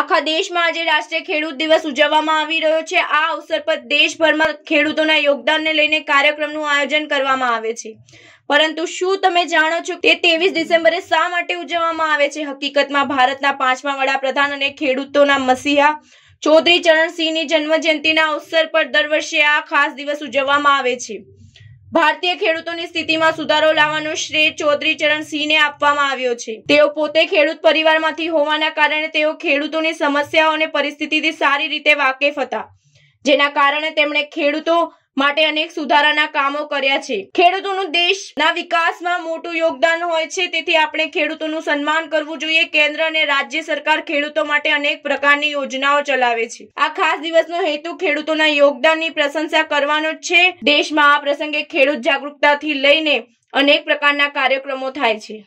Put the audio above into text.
આખા દેશમાં આજે રાષ્ટ્રીય ખેડૂત દિવસ ઉજવવામાં આવી રહ્યો છે આ અવસર પર દેશભરમાં ખેડૂતોના યોગદાનને લઈને કાર્યક્રમનું આયોજન કરવામાં આવે છે પરંતુ શું તમે જાણો છો કે ત્રેવીસ ડિસેમ્બરે શા માટે ઉજવવામાં આવે છે હકીકતમાં ભારતના પાંચમા વડાપ્રધાન અને ખેડૂતોના મસીહા ચૌધરી ચરણસિંહની જન્મજયંતિના અવસર પર દર વર્ષે આ ખાસ દિવસ ઉજવવામાં આવે છે ભારતીય ખેડૂતોની સ્થિતિમાં સુધારો લાવવાનો શ્રેય ચૌધરી ચરણ ચરણસિંહને આપવામાં આવ્યો છે તેઓ પોતે ખેડૂત પરિવારમાંથી હોવાના કારણે તેઓ ખેડૂતોની સમસ્યાઓ અને પરિસ્થિતિથી સારી રીતે વાકેફ હતા જેના કારણે તેમણે ખેડૂતો માટે અનેક સુધારાના કામો કર્યા છે ખેડૂતોનું દેશના વિકાસમાં મોટું યોગદાન હોય છે તેથી આપણે ખેડૂતોનું સન્માન કરવું જોઈએ કેન્દ્ર અને રાજ્ય સરકાર ખેડૂતો માટે અનેક પ્રકારની યોજનાઓ ચલાવે છે આ ખાસ દિવસનો હેતુ ખેડૂતોના યોગદાનની પ્રશંસા કરવાનો છે દેશમાં આ પ્રસંગે ખેડૂત જાગૃતતાથી લઈને અનેક પ્રકારના કાર્યક્રમો થાય છે